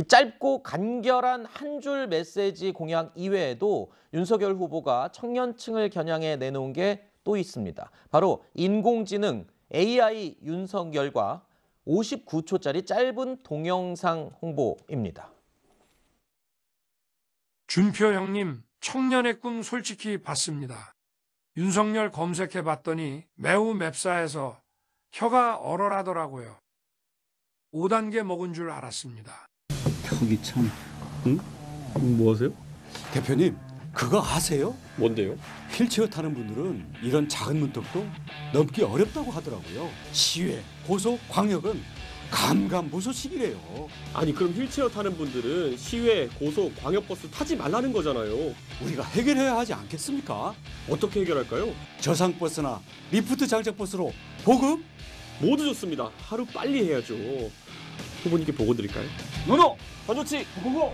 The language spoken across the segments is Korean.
이 짧고 간결한 한 줄 메시지 공약 이외에도 윤석열 후보가 청년층을 겨냥해 내놓은 게 또 있습니다. 바로 인공지능 AI 윤석열과 59초짜리 짧은 동영상 홍보입니다. 준표 형님, 청년의 꿈 솔직히 봤습니다. 윤석열 검색해 봤더니 매우 맵사해서 혀가 얼얼하더라고요. 5단계 먹은 줄 알았습니다. 거기 참. 응? 뭐 하세요? 대표님 그거 아세요? 뭔데요? 휠체어 타는 분들은 이런 작은 문턱도 넘기 어렵다고 하더라고요. 시외, 고속, 광역은 감감무소식이래요. 아니 그럼 휠체어 타는 분들은 시외, 고속, 광역버스 타지 말라는 거잖아요. 우리가 해결해야 하지 않겠습니까? 어떻게 해결할까요? 저상버스나 리프트 장착버스로 보급? 모두 좋습니다. 하루 빨리 해야죠. 후보님께 보고 드릴까요? 노노! 전조치! 고고고!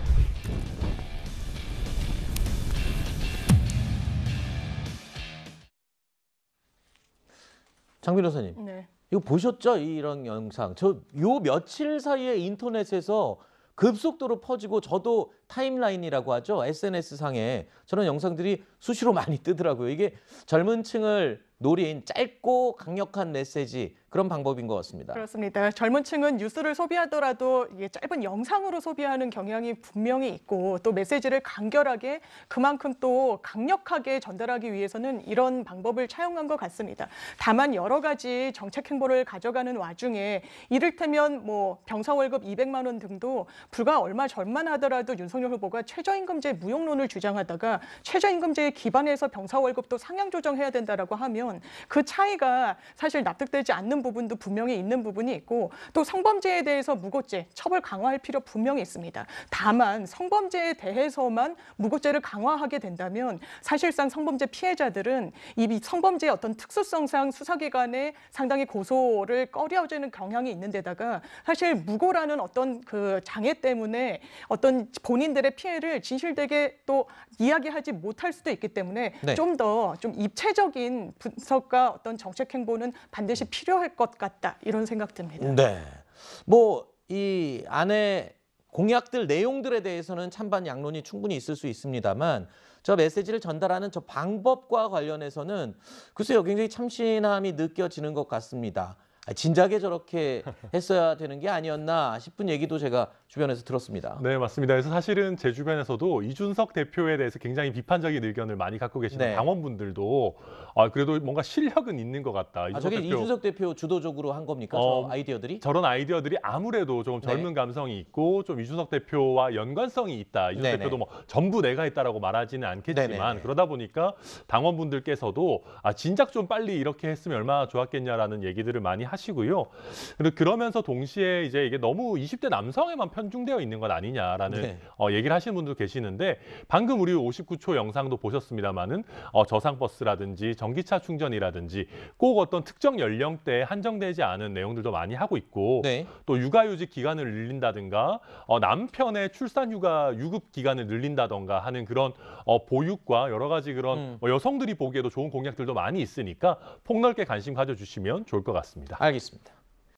장 변호사님. 네. 이거 보셨죠? 이런 영상. 저 요 며칠 사이에 인터넷에서 급속도로 퍼지고 저도 타임라인이라고 하죠. SNS 상에 저런 영상들이 수시로 많이 뜨더라고요. 이게 젊은 층을 노린 짧고 강력한 메시지 그런 방법인 것 같습니다. 그렇습니다. 젊은 층은 뉴스를 소비하더라도 이게 짧은 영상으로 소비하는 경향이 분명히 있고 또 메시지를 간결하게 그만큼 또 강력하게 전달하기 위해서는 이런 방법을 차용한 것 같습니다. 다만 여러 가지 정책 행보를 가져가는 와중에 이를테면 뭐 병사월급 200만 원 등도 불과 얼마 전만 하더라도 윤석열 후보가 최저임금제 무용론을 주장하다가 최저임금제에 기반해서 병사월급도 상향 조정해야 된다라고 하면 보면 그 차이가 사실 납득되지 않는 부분도 분명히 있는 부분이 있고 또 성범죄에 대해서 무고죄 처벌 강화할 필요 분명히 있습니다. 다만 성범죄에 대해서만 무고죄를 강화하게 된다면 사실상 성범죄 피해자들은 이 성범죄의 어떤 특수성상 수사기관에 상당히 고소를 꺼려지는 경향이 있는데다가 사실 무고라는 어떤 그 장애 때문에 어떤 본인들의 피해를 진실되게 또 이야기하지 못할 수도 있기 때문에 좀 더좀 네. 좀 입체적인 부, 분석과 어떤 정책 행보는 반드시 필요할 것 같다 이런 생각 듭니다. 네. 뭐 이 안에 공약들 내용들에 대해서는 찬반 양론이 충분히 있을 수 있습니다만 저 메시지를 전달하는 저 방법과 관련해서는 글쎄요 굉장히 참신함이 느껴지는 것 같습니다. 아, 진작에 저렇게 했어야 되는 게 아니었나 싶은 얘기도 제가 주변에서 들었습니다. 네, 맞습니다. 그래서 사실은 제 주변에서도 이준석 대표에 대해서 굉장히 비판적인 의견을 많이 갖고 계시는 네. 당원분들도 아, 그래도 뭔가 실력은 있는 것 같다. 아, 이준석 아, 저게 대표, 이준석 대표 주도적으로 한 겁니까? 어, 저 아이디어들이? 저런 아이디어들이 아무래도 조금 네. 젊은 네. 감성이 있고 좀 이준석 대표와 연관성이 있다. 이준석 네네. 대표도 뭐 전부 내가 했다라고 말하지는 않겠지만 네네 그러다 보니까 당원분들께서도 아, 진작 좀 빨리 이렇게 했으면 얼마나 좋았겠냐라는 얘기들을 많이 하시고 하시고요. 그러면서 동시에 이제 이게 너무 20대 남성에만 편중되어 있는 것 아니냐라는 네. 어, 얘기를 하시는 분도 계시는데 방금 우리 59초 영상도 보셨습니다만은 어, 저상버스라든지 전기차 충전이라든지 꼭 어떤 특정 연령대에 한정되지 않은 내용들도 많이 하고 있고 네. 또 육아휴직 기간을 늘린다든가 어, 남편의 출산휴가 유급 기간을 늘린다던가 하는 그런 어, 보육과 여러 가지 그런 음. 뭐 여성들이 보기에도 좋은 공약들도 많이 있으니까 폭넓게 관심 가져주시면 좋을 것 같습니다. 알겠습니다.